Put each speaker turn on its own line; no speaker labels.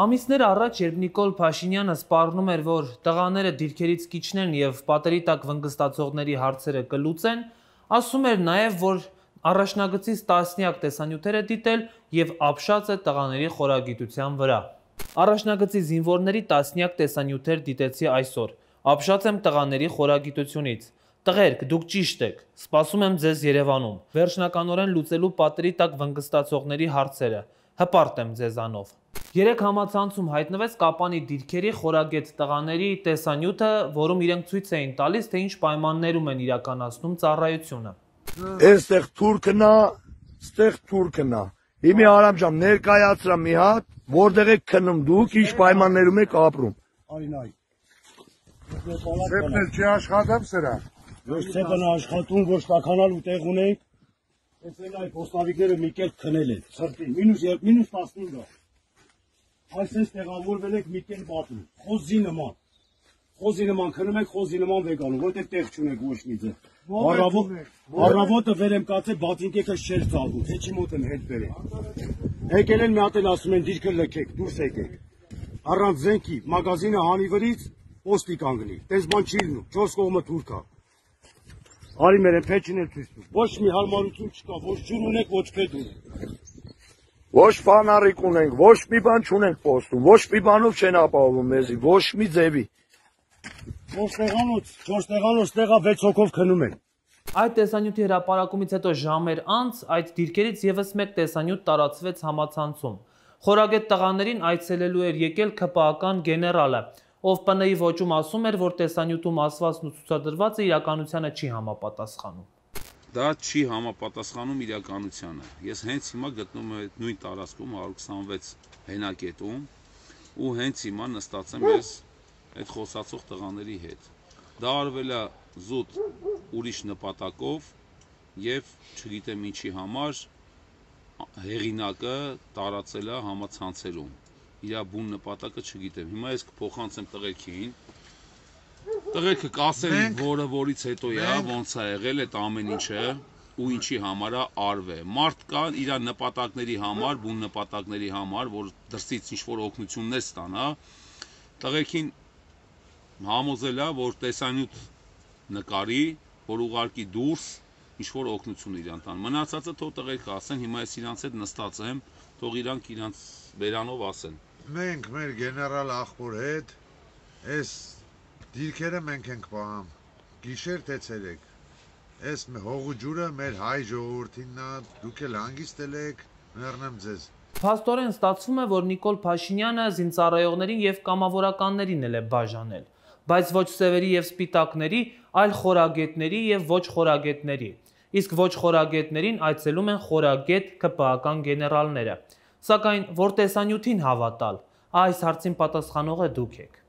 Ամիսներ առաջ, երբ Նիկոլ Փաշինյանը սպառնում էր, որ տղաները դիրքերից կիչներն եւ պատերի տակ վնգստացողների հարցերը կլուծեն, ասում էր նաեւ, որ առաջնագծից տասնյակ տեսանյութեր է դիտել եւ ապշած է տղաների խորագիտության վրա։ Առաջնագծի զինվորների տասնյակ տեսանյութեր դիտեցի այսօր։ Ապշած եմ տղաների խորագիտությունից։ Տղերք, դուք ճիշտ եք։ Սպասում եմ ձեզ Երևանում։ Վերջնականորեն լուծելու պատերի տակ վնգստացողների հարցերը։ Հպարտ եմ ձեզանով։ Երեք համացանցում հայտնվեց Կապանի դիրքերի խորագետ տղաների տեսանյութը, որում իրենք ցույց էին տալիս, թե ինչ պայմաններում են իրականացնում ծառայությունը։
Այստեղ թուրքն է, այստեղ թուրքն է։ Իմի Արամ ջան, ներկայացրա մի հատ, որտեղ եք քնում դուք, ինչ պայմաններում եք ապրում։ Այնայ։ Սեփն չի աշխատում սրա։ Ոչ սեփն աշխատում, ոչ տականալու տեղ ունենք։ Էս էլ այ փոստավիկները մի կերպ քնել են։ Ցրտի, -15-ը այսպես տեղավորվել եք մի կեր բատում, խոզի նման, խոզի նման քնում եք, խոզի նման վեգանում, որտեղ տեղ չունեք ոչ մի ձեր, Առավոտը վեր եմ կացել, բացինքեքը շեր ծալվում, թե չի մոտ են հետ բերել։ Եկել են մի հատ էլ ասում են դիրքը լքեք, դուրս եկեք։ Առանց զենքի, մագազինը հանի վրից, ոստի կանգնի, տես բան չի լինում, 4 կողմը թուրքա։ Արի մեր են փեչին էլ ցույց տու։ Ոչ մի հարմարություն չկա, ոչ ջուր ունեք, ոչ փետ ունեք։ Ոչ ֆանարիկ ունենք, ոչ մի բան չունենք ոստում, ոչ մի բանով չեն ապահովում մեզի, ոչ մի ձևի։ Ոչ տեղանոց, ոչ տեղանոց տեղա 6 հոգով քնում են։
Այդ տեսանյութի հրապարակումից հետո ժամեր անց այդ դիրքերից եւս մեկ տեսանյութ տարածվեց համացանցում։ Խորագետ տղաներին այցելելու էր եկել ԿՊԱ-ական գեներալը, ով ՊՆ-ի ոճում ասում էր, որ տեսանյութում ասվածն ու ցուցադրվածը իրականությանը չի համապատասխանում։
Դա չի համապատասխանում իրականությանը։ Ես հենց հիմա գտնում եմ այդ նույն տարածքում 126 հենակետում ու հենց հիմա նստած եմ ես այդ խոսացող տղաների հետ։ Դա արվել է զուտ ուրիշ նպատակով եւ չգիտեմ ինչի համար հեղինակը տարածել է համացանցերում։ Իրա բուն նպատակը չգիտեմ։ Հիմա ես կփոխանցեմ տղերքին, Տղերքը կասեն, որը որից հետո է, ոնց է եղել այդ ամեն ինչը ու ինչի համար է արվե։ Մարդ կան իր նպատակների համար, բուն նպատակների համար, որ դրսից ինչ որ օգնություններ ստանա։ Տղերքին համոզելա, որ տեսանյութ նկարի, որ ուղարկի դուրս ինչ որ օգնություն իրան տան։ Մնացածը թող տղերքը ասեն, հիմա ես իրանց հետ նստած եմ, թող իրանք իրանց վերանով ասեն։
Մենք մեր գեներալ ախպոր հետ այս Դիրքերը մենք ենք պահում, գիշեր թե ցերեկ։
Այս հողու ջուրը մեր հայ ժողովրդինն է, դուք էլ հանգիստել եք, ներնեմ ձեզ։ Փաստորեն ստացվում է, որ Նիկոլ Փաշինյանը զինծառայողներին եւ կամավորականներին էլ է բաժանել, բայց ոչ սևերի եւ սպիտակների, այլ խորագետների եւ ոչ խորագետների։ Իսկ ոչ խորագետներին այցելում են խորագետ ԿՊԱ-ական գեներալները։ Սակայն որ տեսանյութին հավատալ, այս հարցին պատասխանող է դուք եք։